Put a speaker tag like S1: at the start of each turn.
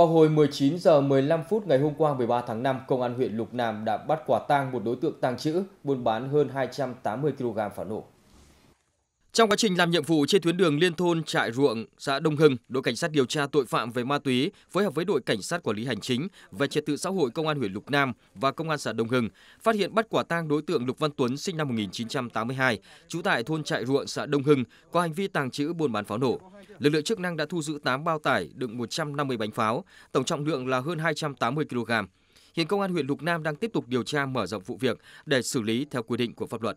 S1: Vào hồi 19 giờ 15 phút ngày hôm qua 13 tháng 5, Công an huyện Lục Nam đã bắt quả tang một đối tượng tàng trữ, buôn bán hơn 280 kg pháo nổ. Trong quá trình làm nhiệm vụ trên tuyến đường liên thôn Trại Ruộng, xã Đông Hưng, đội cảnh sát điều tra tội phạm về ma túy phối hợp với đội cảnh sát quản lý hành chính và trật tự xã hội công an huyện Lục Nam và công an xã Đông Hưng phát hiện bắt quả tang đối tượng Lục Văn Tuấn sinh năm 1982, trú tại thôn Trại Ruộng, xã Đông Hưng có hành vi tàng trữ buôn bán pháo nổ. Lực lượng chức năng đã thu giữ 8 bao tải đựng 150 bánh pháo, tổng trọng lượng là hơn 280 kg. Hiện công an huyện Lục Nam đang tiếp tục điều tra mở rộng vụ việc để xử lý theo quy định của pháp luật.